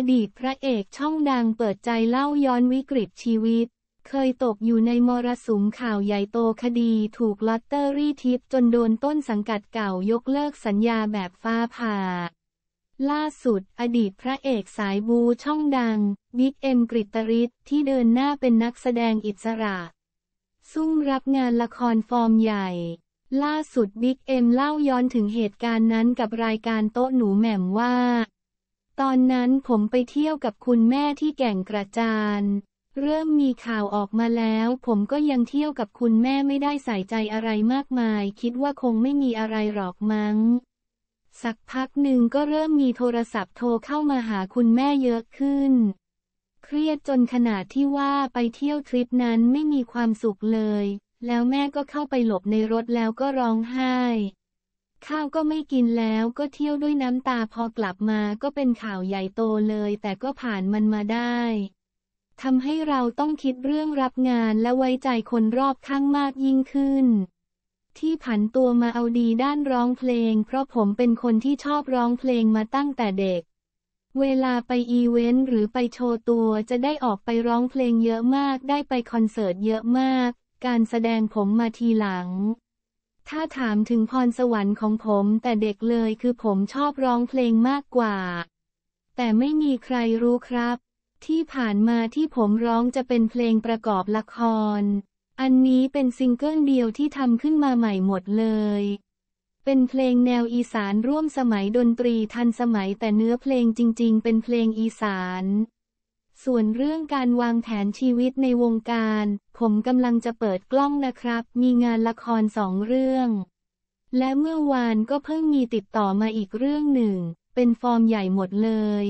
อดีตพระเอกช่องดังเปิดใจเล่าย้อนวิกฤตชีวิต เคยตกอยู่ในมรสุมข่าวใหญ่โตคดีถูกลอตเตอรี่ทิพย์จนโดนต้นสังกัดเก่ายกเลิกสัญญาแบบฟ้าผ่า ล่าสุด อดีตพระเอกสายบูช่องดัง บิ๊กเอ็มกริตริศที่เดินหน้าเป็นนักแสดงอิสระซุ่มรับงานละครฟอร์มใหญ่ ล่าสุดบิ๊กเอ็มเล่าย้อนถึงเหตุการณ์นั้นกับรายการโต๊ะหนูแหม่มว่าตอนนั้นผมไปเที่ยวกับคุณแม่ที่แก่งกระจานเริ่มมีข่าวออกมาแล้ว ผมก็ยังเที่ยวกับคุณแม่ไม่ได้ใส่ใจอะไรมากมาย คิดว่าคงไม่มีอะไรหรอกมั้ง สักพักหนึ่งก็เริ่มมีโทรศัพท์โทรเข้ามาหาคุณแม่เยอะขึ้น เครียดจนขนาดที่ว่าไปเที่ยวทริปนั้นไม่มีความสุขเลย แล้วแม่ก็เข้าไปหลบในรถแล้วก็ร้องไห้ข้าวก็ไม่กินแล้วก็เที่ยวด้วยน้ำตาพอกลับมาก็เป็นข่าวใหญ่โตเลย แต่ก็ผ่านมันมาได้ทำให้เราต้องคิดเรื่องรับงานและไว้ใจคนรอบข้างมากยิ่งขึ้น ที่ผันตัวมาเอาดีด้านร้องเพลง เพราะผมเป็นคนที่ชอบร้องเพลงมาตั้งแต่เด็ก เวลาไปอีเวนต์หรือไปโชว์ตัวจะได้ออกไปร้องเพลงเยอะมากได้ไปคอนเสิร์ตเยอะมาก การแสดงผมมาทีหลังถ้าถามถึงพรสวรรค์ของผมแต่เด็กเลยคือผมชอบร้องเพลงมากกว่า แต่ไม่มีใครรู้ครับ ที่ผ่านมาที่ผมร้องจะเป็นเพลงประกอบละคร อันนี้เป็นซิงเกิลเดียวที่ทำขึ้นมาใหม่หมดเลย เป็นเพลงแนวอีสานร่วมสมัยดนตรีทันสมัยแต่เนื้อเพลงจริง ๆ เป็นเพลงอีสานส่วนเรื่องการวางแผนชีวิตในวงการ ผมกำลังจะเปิดกล้องนะครับ มีงานละครสองเรื่อง และเมื่อวานก็เพิ่งมีติดต่อมาอีกเรื่องหนึ่ง เป็นฟอร์มใหญ่หมดเลย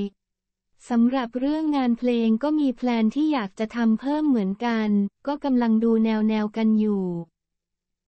สำหรับเรื่องงานเพลงก็มีแพลนที่อยากจะทำเพิ่มเหมือนกัน ก็กำลังดูแนวแนวกันอยู่